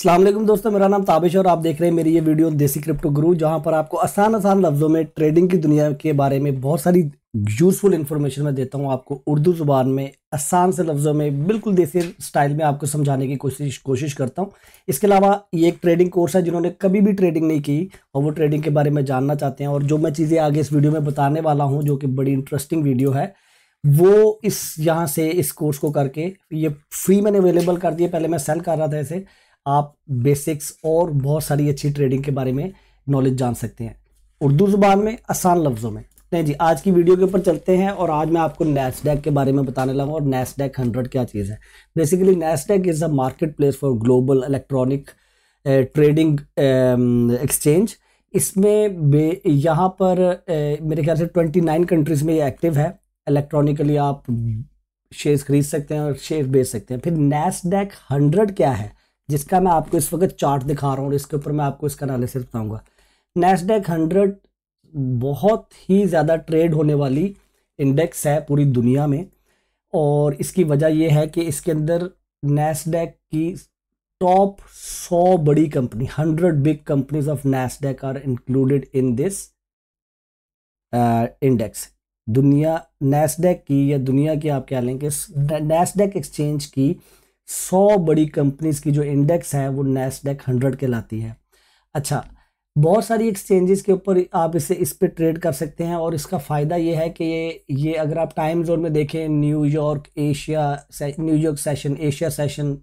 अल्लाम दोस्तों मेरा नाम ताबिश और आप देख रहे हैं मेरी ये वीडियो देसी क्रिप्टो गुरु जहां पर आपको आसान आसान लफ्ज़ों में ट्रेडिंग की दुनिया के बारे में बहुत सारी यूज़फुल इन्फॉर्मेशन मैं देता हूं आपको उर्दू ज़ुबान में आसान से लफ्ज़ों में बिल्कुल देसी स्टाइल में आपको समझाने की कोशिश कोशिश करता हूँ इसके अलावा ये एक ट्रेडिंग कोर्स है जिन्होंने कभी भी ट्रेडिंग नहीं की और वो ट्रेडिंग के बारे में जानना चाहते हैं और जो मैं चीज़ें आगे इस वीडियो में बताने वाला हूँ जो कि बड़ी इंटरेस्टिंग वीडियो है वो इस यहाँ से इस कोर्स को करके ये फ्री मैंने अवेलेबल कर दिया पहले मैं सेल कर रहा था इसे आप बेसिक्स और बहुत सारी अच्छी ट्रेडिंग के बारे में नॉलेज जान सकते हैं उर्दू ज़ुबान में आसान लफ्ज़ों में नहीं जी आज की वीडियो के ऊपर चलते हैं और आज मैं आपको नेस्डेक के बारे में बताने लगा और नैसडेक हंड्रेड क्या चीज़ है basically Nasdaq is a market place for global electronic trading exchange इसमें यहाँ पर ए, eh, मेरे ख्याल से ट्वेंटी नाइन कंट्रीज़ में ये एक्टिव है इलेक्ट्रॉनिकली आप शेयर्स खरीद सकते हैं और शेयर बेच सकते हैं फिर नैसडेक हंड्रेड क्या है जिसका मैं आपको इस वक्त चार्ट दिखा रहा हूँ और इसके ऊपर मैं आपको इसका एनालिसिस बताऊँगा नेस्डेक हंड्रेड बहुत ही ज़्यादा ट्रेड होने वाली इंडेक्स है पूरी दुनिया में और इसकी वजह यह है कि इसके अंदर नेस्डेक की टॉप सौ बड़ी company hundred big companies of Nasdaq are included in this index दुनिया नेस्डेक की या दुनिया की आप कह लें कि नेस्डेक एक्सचेंज की सौ बड़ी कंपनीज की जो इंडेक्स है वो नेस्डेक हंड्रेड के लाती है अच्छा बहुत सारी एक्सचेंजेस के ऊपर आप इसे इस पर ट्रेड कर सकते हैं और इसका फ़ायदा ये है कि ये ये अगर आप टाइम जोन में देखें New York Asia New York session Asia session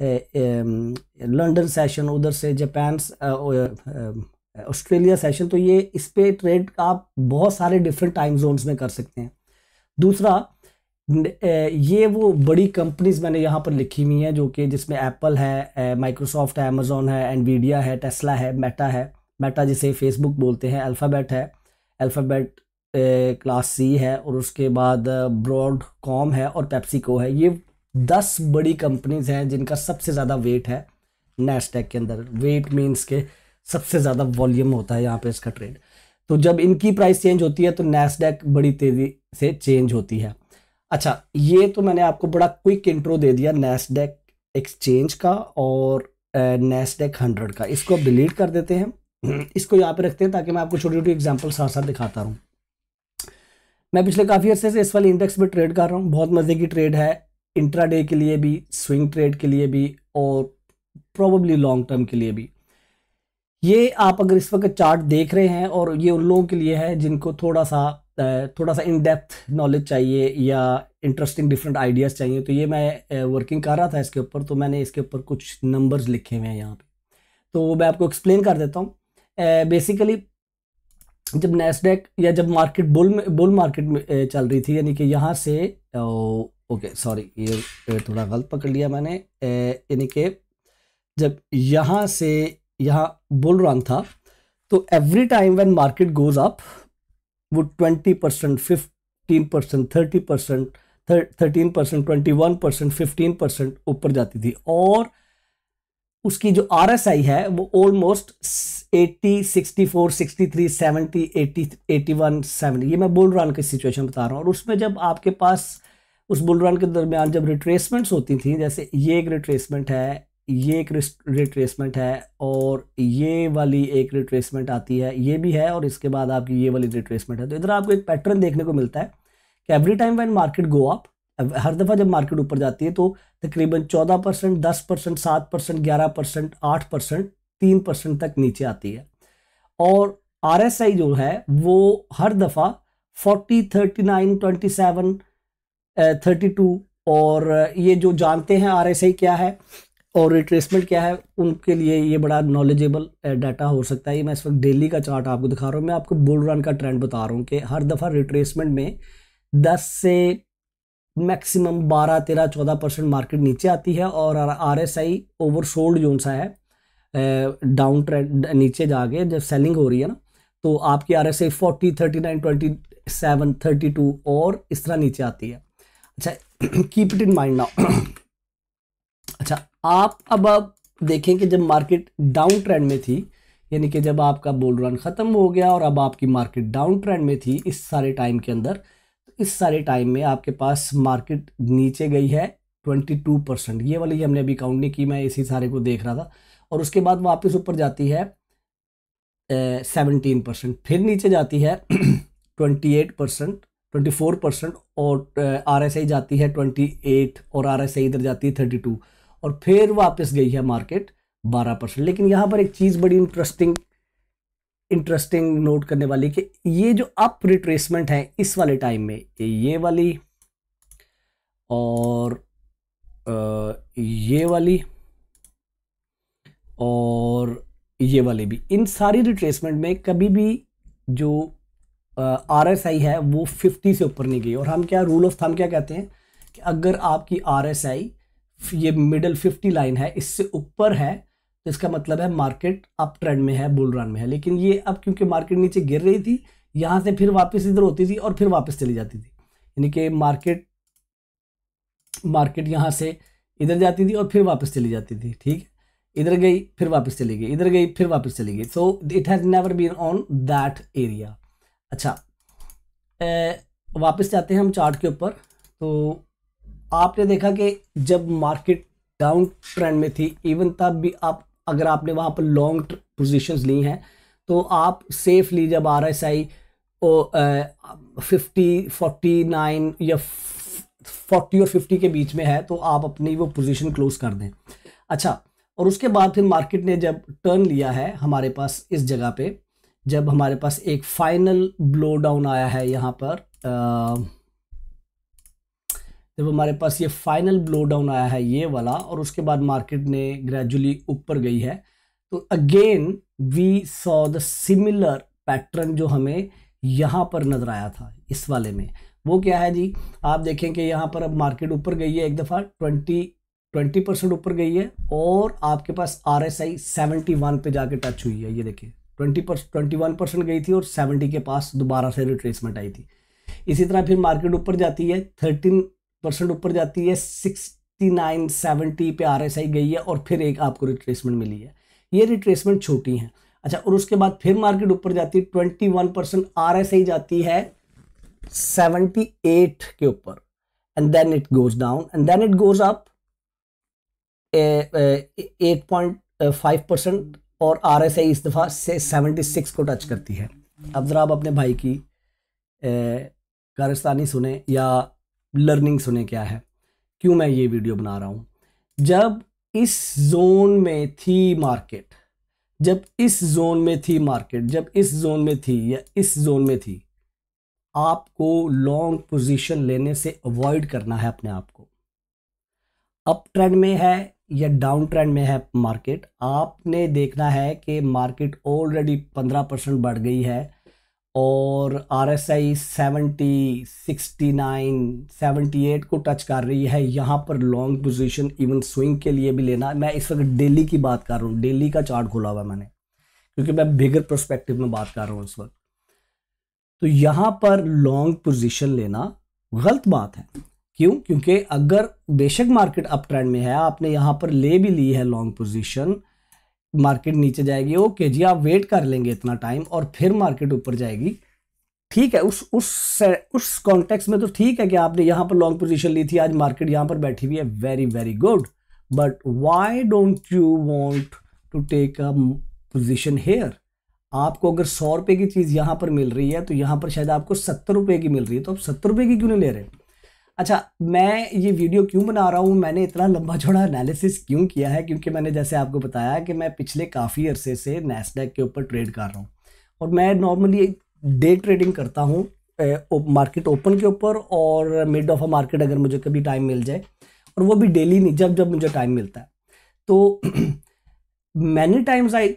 London session उधर से जापान ऑस्ट्रेलिया सेशन तो ये इस पर ट्रेड आप बहुत सारे डिफरेंट टाइम जोन्स में कर सकते हैं दूसरा ये वो बड़ी कंपनीज मैंने यहाँ पर लिखी हुई हैं जो कि जिसमें एप्पल है माइक्रोसॉफ्ट है अमेज़ोन है एनवीडिया है टेस्ला है मेटा है मेटा जिसे फेसबुक बोलते हैं अल्फ़ाबेट है अल्फ़ाबेट क्लास सी है और उसके बाद ब्रॉड कॉम है और पेप्सिको है ये दस बड़ी कंपनीज़ हैं जिनका सबसे ज़्यादा वेट है नेस्टैक के अंदर वेट मीन्स के सबसे ज़्यादा वॉल्यूम होता है यहाँ पे इसका ट्रेड तो जब इनकी प्राइस चेंज होती है तो नेस्डैक बड़ी तेज़ी से चेंज होती है अच्छा ये तो मैंने आपको बड़ा क्विक इंट्रो दे दिया नेस्डेक एक्सचेंज का और नेस्डेक हंड्रेड का इसको डिलीट कर देते हैं इसको यहाँ पे रखते हैं ताकि मैं आपको छोटी छोटी एग्जाम्पल साथ साथ दिखाता रहूँ मैं पिछले काफ़ी अर्से से इस वाले इंडेक्स में ट्रेड कर रहा हूँ बहुत मज़े की ट्रेड है इंट्रा डे के लिए भी स्विंग ट्रेड के लिए भी और प्रॉब्ली लॉन्ग टर्म के लिए भी ये आप अगर इस वक्त चार्ट देख रहे हैं और ये उन लोगों के लिए है जिनको थोड़ा सा थोड़ा सा इन डेप्थ नॉलेज चाहिए या इंटरेस्टिंग डिफरेंट आइडियाज़ चाहिए तो ये मैं वर्किंग कर रहा था इसके ऊपर तो मैंने इसके ऊपर कुछ नंबर्स लिखे हुए हैं यहाँ पे तो मैं आपको एक्सप्लेन कर देता हूँ बेसिकली जब नेस्डेक या जब मार्केट बुल बुल मार्केट में चल रही थी यानी कि यहाँ से ओके सॉरी ये थोड़ा गलत पकड़ लिया मैंने यानी कि जब यहाँ से यहाँ बुल रन था तो every time when market goes up वो twenty percent fifteen percent thirty percent thirteen percent twenty one percent fifteen percent ऊपर जाती थी और उसकी जो आर एस आई है वो almost eighty sixty four sixty three seventy eighty eighty one seventy ये मैं बुल रन की सिचुएशन बता रहा हूँ और उसमें जब आपके पास उस बुल रन के दरमियान जब रिट्रेसमेंट्स होती थी जैसे ये एक रिट्रेसमेंट है ये एक रिट्रेसमेंट है और ये वाली एक रिट्रेसमेंट आती है ये भी है और इसके बाद आपकी ये वाली रिट्रेसमेंट है तो इधर आपको एक पैटर्न देखने को मिलता है कि every time when market go up हर दफ़ा जब मार्केट ऊपर जाती है तो तकरीबन चौदह परसेंट दस परसेंट सात परसेंट ग्यारह परसेंट आठ परसेंट तीन परसेंट तक नीचे आती है और आर जो है वो हर दफ़ा forty thirty nine twenty seven thirty two और ये जो जानते हैं आर क्या है और रिट्रेसमेंट क्या है उनके लिए ये बड़ा नॉलेजेबल डाटा eh, हो सकता है ये मैं इस वक्त डेली का चार्ट आपको दिखा रहा हूँ मैं आपको बुल रन का ट्रेंड बता रहा हूँ कि हर दफ़ा रिट्रेसमेंट में 10 से मैक्सिमम 12 13 14 परसेंट मार्केट नीचे आती है और R S I oversold zone सा है डाउन eh, ट्रेंड नीचे जाके जब सेलिंग हो रही है ना तो आपकी R S I forty thirty nine twenty seven thirty two और इस तरह नीचे आती है अच्छा keep it in mind now आप अब अब देखें कि जब मार्केट डाउन ट्रेंड में थी यानी कि जब आपका बोल रन ख़त्म हो गया और अब आपकी मार्केट डाउन ट्रेंड में थी इस सारे टाइम के अंदर तो इस सारे टाइम में आपके पास मार्केट नीचे गई है ट्वेंटी टू परसेंट ये वाली हमने अभी काउंट नहीं की मैं इसी सारे को देख रहा था और उसके बाद वापस ऊपर जाती है सेवनटीन परसेंट फिर नीचे जाती है twenty eight percent twenty four percent और आर एस आई जाती है ट्वेंटी एट और आर एस आई इधर जाती है थर्टी टू और फिर वापस गई है मार्केट बारह परसेंट लेकिन यहां पर एक चीज़ बड़ी इंटरेस्टिंग इंटरेस्टिंग नोट करने वाली कि ये जो अप रिट्रेसमेंट है इस वाले टाइम में ये वाली और ये वाली और ये वाले भी इन सारी रिट्रेसमेंट में कभी भी जो आर एस आई है वो फिफ्टी से ऊपर नहीं गई और हम क्या रूल ऑफ थम क्या कहते हैं कि अगर आपकी आर एस आई ये मिडल फिफ्टी लाइन है इससे ऊपर है तो इसका मतलब है मार्केट अप ट्रेंड में है बुल रन में है लेकिन ये अब क्योंकि मार्केट नीचे गिर रही थी यहाँ से फिर वापस इधर होती थी और फिर वापस चली जाती थी यानी कि मार्केट मार्केट यहाँ से इधर जाती थी और फिर वापस चली जाती थी ठीक है इधर गई फिर वापस चली गई इधर गई फिर वापस चली गई so it has never been on that area अच्छा ए, वापस जाते हैं हम चार्ट के ऊपर तो आपने देखा कि जब मार्केट डाउन ट्रेंड में थी इवन तब भी आप अगर आपने वहाँ पर लॉन्ग पोजीशंस ली हैं तो आप सेफली जब R S I fifty forty nine या फोर्टी और फिफ्टी के बीच में है तो आप अपनी वो पोजीशन क्लोज कर दें अच्छा और उसके बाद फिर मार्केट ने जब टर्न लिया है हमारे पास इस जगह पे जब हमारे पास एक फाइनल ब्लो डाउन आया है यहाँ पर आ, जब हमारे पास ये फाइनल ब्लो डाउन आया है ये वाला और उसके बाद मार्केट ने ग्रेजुअली ऊपर गई है तो again we saw the similar pattern जो हमें यहाँ पर नज़र आया था इस वाले में वो क्या है जी आप देखें कि यहाँ पर अब मार्केट ऊपर गई है एक दफ़ा ट्वेंटी ट्वेंटी परसेंट ऊपर गई है और आपके पास R S I seventy one पर जाके टच हुई है ये देखिए ट्वेंटी पर ट्वेंटी वन परसेंट गई थी और सेवेंटी के पास दोबारा से रिट्रेसमेंट आई थी इसी तरह फिर मार्केट ऊपर जाती है थर्टीन परसेंट ऊपर जाती है सिक्सटी नाइन सेवेंटी पे आर एस आई गई है और फिर एक आपको रिट्रेसमेंट मिली है ये रिट्रेसमेंट छोटी हैं अच्छा और उसके बाद फिर मार्केट ऊपर जाती है twenty one percent R S I जाती है सेवेंटी एट के ऊपर and then it goes down and then it goes up eight point five percent और आर एस आई इस दफ़ा से सेवेंटी सिक्स को टच करती है अब ज़रा आप अपने भाई की कारस्तानी सुने या लर्निंग्स उन्हें क्या है क्यों मैं ये वीडियो बना रहा हूँ जब इस जोन में थी मार्केट जब इस जोन में थी मार्केट जब इस जोन में थी या इस जोन में थी आपको लॉन्ग पोजीशन लेने से अवॉइड करना है अपने आप को अप ट्रेंड में है या डाउन ट्रेंड में है मार्केट आपने देखना है कि मार्केट ऑलरेडी पंद्रह परसेंट बढ़ गई है और R S I seventy sixty nine seventy eight को टच कर रही है यहाँ पर लॉन्ग पोजीशन इवन स्विंग के लिए भी लेना मैं इस वक्त डेली की बात कर रहा हूँ डेली का चार्ट खोला हुआ है मैंने क्योंकि मैं बिगर परस्पेक्टिव में बात कर रहा हूँ इस वक्त तो यहाँ पर लॉन्ग पोजीशन लेना गलत बात है क्यों क्योंकि अगर बेशक मार्केट अप ट्रेंड में है आपने यहाँ पर ले भी ली है लॉन्ग पोजिशन मार्केट नीचे जाएगी ओके जी आप वेट कर लेंगे इतना टाइम और फिर मार्केट ऊपर जाएगी ठीक है उस उस उस कॉन्टेक्स्ट में तो ठीक है कि आपने यहाँ पर लॉन्ग पोजीशन ली थी आज मार्केट यहाँ पर बैठी हुई है very very good but why don't you want to take a position here आपको अगर सौ रुपये की चीज़ यहाँ पर मिल रही है तो यहाँ पर शायद आपको सत्तर रुपये की मिल रही है तो आप सत्तर रुपये की क्यों नहीं ले रहे हैं अच्छा मैं ये वीडियो क्यों बना रहा हूँ मैंने इतना लंबा चौड़ा एनालिसिस क्यों किया है क्योंकि मैंने जैसे आपको बताया कि मैं पिछले काफ़ी अरसे से नैसडेक के ऊपर ट्रेड कर रहा हूँ और मैं नॉर्मली डे ट्रेडिंग करता हूँ मार्केट ओपन के ऊपर और मिड ऑफ अ मार्केट अगर मुझे कभी टाइम मिल जाए और वो भी डेली नहीं जब जब मुझे टाइम मिलता है तो मैनी टाइम्स आई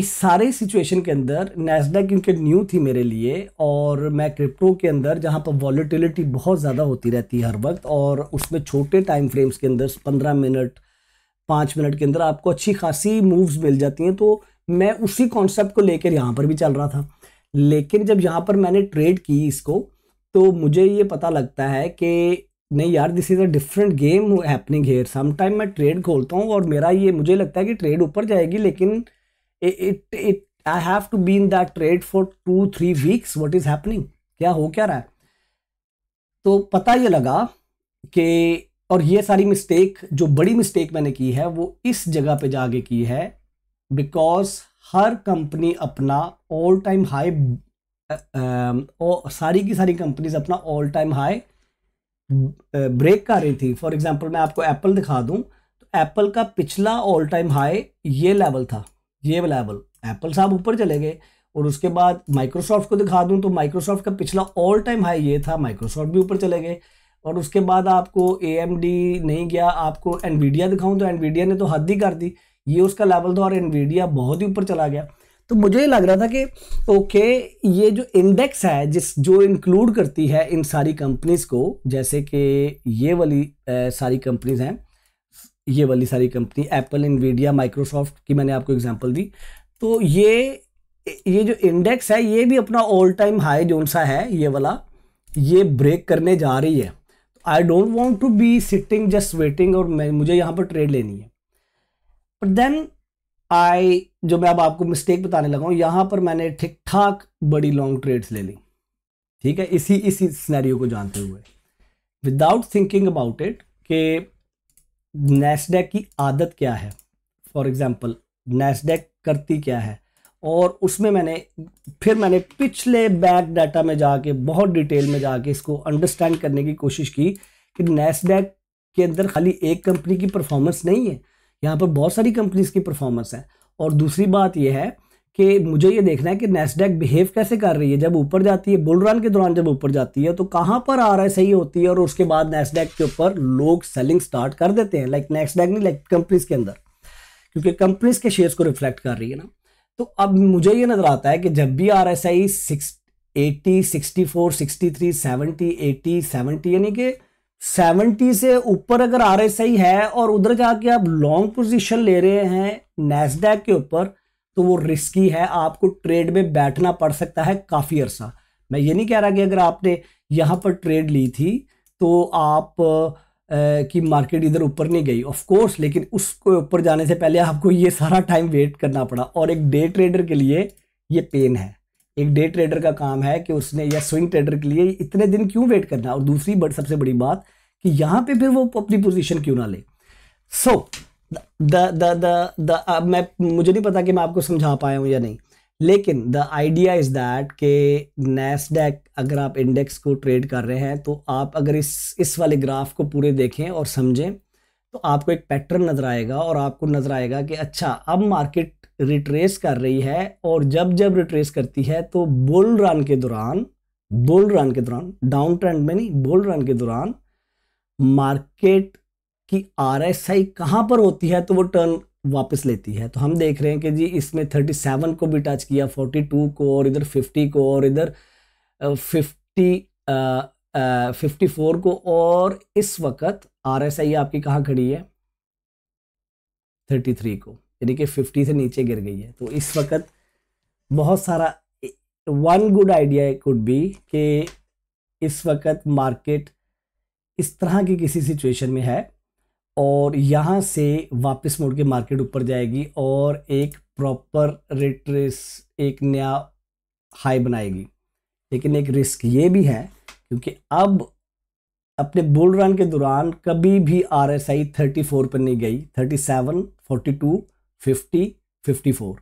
इस सारे सिचुएशन के अंदर नेसडा क्योंकि न्यू थी मेरे लिए और मैं क्रिप्टो के अंदर जहाँ पर वॉलीटिलिटी बहुत ज़्यादा होती रहती है हर वक्त और उसमें छोटे टाइम फ्रेम्स के अंदर पंद्रह मिनट पाँच मिनट के अंदर आपको अच्छी खासी मूव्स मिल जाती हैं तो मैं उसी कॉन्सेप्ट को लेकर यहाँ पर भी चल रहा था लेकिन जब यहाँ पर मैंने ट्रेड की इसको तो मुझे ये पता लगता है कि नहीं यार this is a different game happening here sometime मैं ट्रेड खोलता हूँ और मेरा ये मुझे लगता है कि ट्रेड ऊपर जाएगी लेकिन it it I have to been that trade for two three weeks three is What क्या हो क्या रहा है तो पता ये लगा कि और ये सारी मिस्टेक जो बड़ी मिस्टेक मैंने की है वो इस जगह पे जाके की है बिकॉज हर कंपनी अपना ऑल टाइम हाई सारी की सारी कंपनीज अपना ऑल टाइम हाई ब्रेक कर रही थी फॉर एग्जांपल मैं आपको एप्पल दिखा दूं तो एप्पल का पिछला ऑल टाइम हाई ये लेवल था जेब एबल एप्पल साहब ऊपर चले गए और उसके बाद माइक्रोसॉफ्ट को दिखा दूं तो माइक्रोसॉफ्ट का पिछला ऑल टाइम हाई ये था माइक्रोसॉफ्ट भी ऊपर चले गए और उसके बाद आपको ए नहीं गया आपको एनवीडिया दिखाऊं तो एनवीडिया ने तो हद ही कर दी ये उसका लेवल था और एनवीडिया बहुत ही ऊपर चला गया तो मुझे ये लग रहा था कि ओके ये जो इंडेक्स है जिस जो इंक्लूड करती है इन सारी कंपनीज़ को जैसे कि ये वाली ए, सारी कंपनीज़ हैं ये वाली सारी कंपनी एप्पल वीडिया माइक्रोसॉफ्ट की मैंने आपको एग्जाम्पल दी तो ये ये जो इंडेक्स है ये भी अपना ऑल टाइम हाई जोन सा है ये वाला ये ब्रेक करने जा रही है I don't want to be sitting just waiting और मैं मुझे यहाँ पर ट्रेड लेनी है बट देन आई जो मैं अब आपको मिस्टेक बताने लगा हूँ यहाँ पर मैंने ठीक ठाक बड़ी लॉन्ग ट्रेड्स ले ली ठीक है इसी इसी स्नैरियो को जानते हुए विदाउट थिंकिंग अबाउट इट कि नेस्डेक की आदत क्या है फॉर एग्ज़ाम्पल नेस्डेक करती क्या है और उसमें मैंने फिर मैंने पिछले बैक डाटा में जाके बहुत डिटेल में जाके इसको अंडरस्टैंड करने की कोशिश की कि नेस्डेक के अंदर खाली एक कंपनी की परफॉर्मेंस नहीं है यहाँ पर बहुत सारी कंपनीज की परफॉर्मेंस है और दूसरी बात यह है कि मुझे ये देखना है कि नेस्डेक बिहेव कैसे कर रही है जब ऊपर जाती है बुल रन के दौरान जब ऊपर जाती है तो कहाँ पर आर एस आई होती है और उसके बाद नेस्डेक के ऊपर लोग सेलिंग स्टार्ट कर देते हैं लाइक नेस्डेक नहीं लाइक कंपनीज के अंदर क्योंकि कंपनीज के शेयर्स को रिफ्लेक्ट कर रही है ना तो अब मुझे ये नज़र आता है कि जब भी R S I six eighty sixty four sixty three seventy eighty seventy यानी कि सेवनटी से ऊपर अगर आर एस आई है और उधर जाके आप लॉन्ग पोजिशन ले रहे हैं नेस्डेक के ऊपर तो वो रिस्की है आपको ट्रेड में बैठना पड़ सकता है काफ़ी अरसा मैं ये नहीं कह रहा कि अगर आपने यहाँ पर ट्रेड ली थी तो आप कि मार्केट इधर ऊपर नहीं गई ऑफ कोर्स लेकिन उसको ऊपर जाने से पहले आपको ये सारा टाइम वेट करना पड़ा और एक डे ट्रेडर के लिए ये पेन है एक डे ट्रेडर का काम है कि उसने या स्विंग ट्रेडर के लिए इतने दिन क्यों वेट करना और दूसरी बड़, सबसे बड़ी बात कि यहाँ पे फिर वो अपनी पोजीशन क्यों ना ले so so, the the the the मैं मुझे नहीं पता कि मैं आपको समझा पाया हूँ या नहीं लेकिन द आइडिया इज़ दैट कि नेस्डेक अगर आप इंडेक्स को ट्रेड कर रहे हैं तो आप अगर इस इस वाले ग्राफ को पूरे देखें और समझें तो आपको एक पैटर्न नज़र आएगा और आपको नज़र आएगा कि अच्छा अब मार्केट रिट्रेस कर रही है और जब जब रिट्रेस करती है तो बुल रन के दौरान बुल रन के दौरान डाउन ट्रेंड में नहीं बुल रन के दौरान मार्केट कि आर एस आई कहाँ पर होती है तो वो टर्न वापस लेती है तो हम देख रहे हैं कि जी इसमें थर्टी सेवन को भी टच किया फोर्टी टू को और इधर फिफ्टी को और इधर फिफ्टी फिफ्टी फोर को और इस वक्त आर एस आई आपकी कहाँ खड़ी है थर्टी थ्री को यानी कि फिफ्टी से नीचे गिर गई है तो इस वक्त बहुत सारा one good idea could be कि इस वक्त मार्केट इस तरह की किसी सिचुएशन में है और यहाँ से वापस मुड़ के मार्केट ऊपर जाएगी और एक प्रॉपर रेट्रेस एक नया हाई बनाएगी लेकिन एक रिस्क ये भी है क्योंकि अब अपने बुल रन के दौरान कभी भी R S I thirty four पर नहीं गई thirty seven forty two fifty fifty four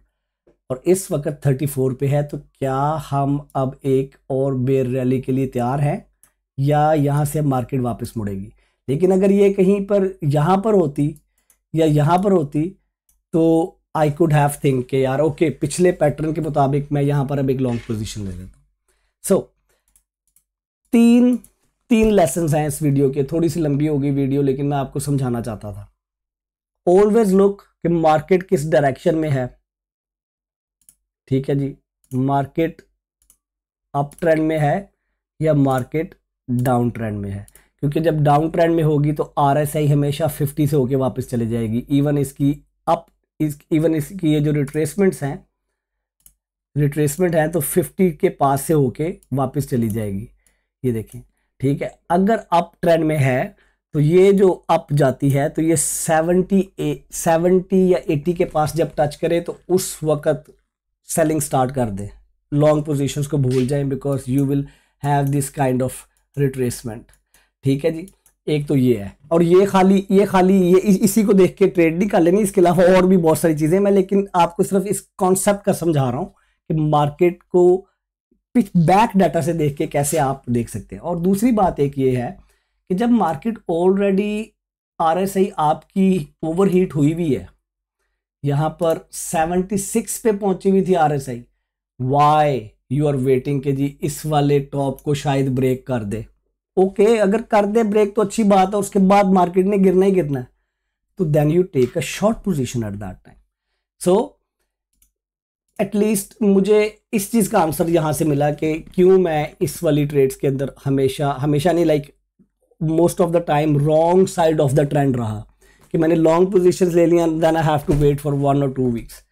और इस वक्त थर्टी फोर पर है तो क्या हम अब एक और बेर रैली के लिए तैयार हैं या यहाँ से मार्केट वापस मुड़ेगी लेकिन अगर ये कहीं पर यहाँ पर होती या यहाँ पर होती तो आई कुड हैव थिंक के यार ओके okay, पिछले पैटर्न के मुताबिक मैं यहाँ पर अब एक लॉन्ग पोजिशन ले लेता सो so, तीन तीन लेसन हैं इस वीडियो के थोड़ी सी लंबी होगी वीडियो लेकिन मैं आपको समझाना चाहता था ऑलवेज लुक कि मार्केट किस डायरेक्शन में है ठीक है जी मार्केट अप ट्रेंड में है या मार्केट डाउन ट्रेंड में है क्योंकि जब डाउन ट्रेंड में होगी तो आर हमेशा 50 से होके वापस चली जाएगी इवन इसकी अप इस इवन इसकी ये जो रिट्रेसमेंट्स हैं रिट्रेसमेंट हैं तो 50 के पास से होके वापस चली जाएगी ये देखें ठीक है अगर अप ट्रेंड में है तो ये जो अप जाती है तो ये 70 ए 70 या 80 के पास जब टच करे तो उस वक्त सेलिंग स्टार्ट कर दें लॉन्ग पोजिशन को भूल जाए because you will have this kind of retracement ठीक है जी एक तो ये है और ये खाली ये खाली ये इस, इसी को देख के ट्रेड नहीं कर लेनी इसके अलावा और भी बहुत सारी चीज़ें मैं लेकिन आपको सिर्फ इस कॉन्सेप्ट का समझा रहा हूँ कि मार्केट को पिच बैक डाटा से देख के कैसे आप देख सकते हैं और दूसरी बात एक ये है कि जब market already R S I आपकी ओवर हीट हुई हुई है यहाँ पर 76 पे पहुंची हुई थी R S I why you are waiting के जी इस वाले टॉप को शायद ब्रेक कर दे ओके अगर कर दे ब्रेक तो अच्छी बात है उसके बाद मार्केट ने गिरना ही गिरना है तो then you take a short position at that time so at least मुझे इस चीज़ का आंसर यहाँ से मिला कि क्यों मैं इस वाली ट्रेड्स के अंदर हमेशा हमेशा नहीं like most of the time wrong side of the trend रहा कि मैंने लॉन्ग पोजिशन ले लिया then I have to wait for one और two weeks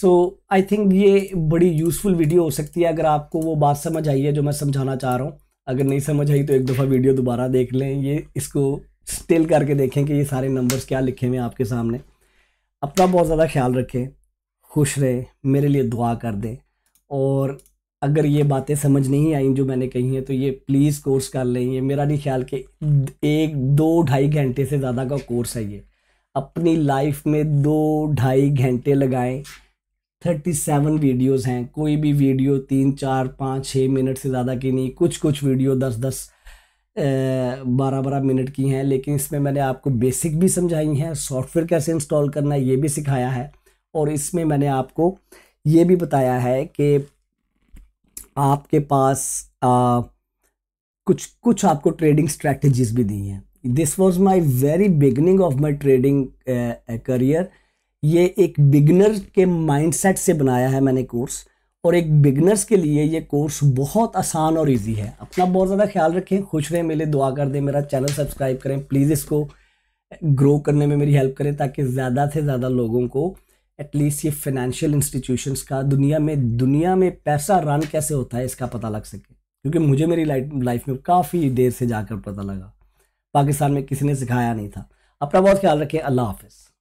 so I think ये बड़ी यूज़फुल वीडियो हो सकती है अगर आपको वो बात समझ आई है जो मैं समझाना चाह रहा हूँ अगर नहीं समझ आई तो एक दफ़ा वीडियो दोबारा देख लें ये इसको स्टिल करके देखें कि ये सारे नंबर्स क्या लिखे हुए हैं आपके सामने अपना बहुत ज़्यादा ख्याल रखें खुश रहें मेरे लिए दुआ कर दें और अगर ये बातें समझ नहीं आई जो मैंने कही हैं तो ये प्लीज़ कोर्स कर लें ये मेरा नहीं ख्याल कि एक दो ढाई घंटे से ज़्यादा का कोर्स है ये अपनी लाइफ में दो ढाई घंटे लगाएं थर्टी सेवन वीडियोज़ हैं कोई भी वीडियो तीन चार पाँच छः मिनट से ज़्यादा की नहीं कुछ कुछ वीडियो दस दस बारह बारह मिनट की हैं लेकिन इसमें मैंने आपको बेसिक भी समझाई हैं सॉफ्टवेयर कैसे इंस्टॉल करना है ये भी सिखाया है और इसमें मैंने आपको ये भी बताया है कि आपके पास आ, कुछ कुछ आपको ट्रेडिंग स्ट्रैटेजीज भी दी हैं this was my very beginning of my trading career ये एक बिगनर के माइंडसेट से बनाया है मैंने कोर्स और एक बिगनर्स के लिए ये कोर्स बहुत आसान और इजी है अपना बहुत ज़्यादा ख्याल रखें खुश रहें मिले दुआ कर दें मेरा चैनल सब्सक्राइब करें प्लीज़ इसको ग्रो करने में मेरी हेल्प करें ताकि ज़्यादा से ज़्यादा लोगों को एटलीस्ट ये फाइनेंशियल इंस्टीट्यूशंस का दुनिया में दुनिया में पैसा रन कैसे होता है इसका पता लग सके क्योंकि मुझे मेरी लाइफ में काफ़ी देर से जाकर पता लगा पाकिस्तान में किसी ने सिखाया नहीं था अपना बहुत ख्याल रखें अल्लाह हाफिज़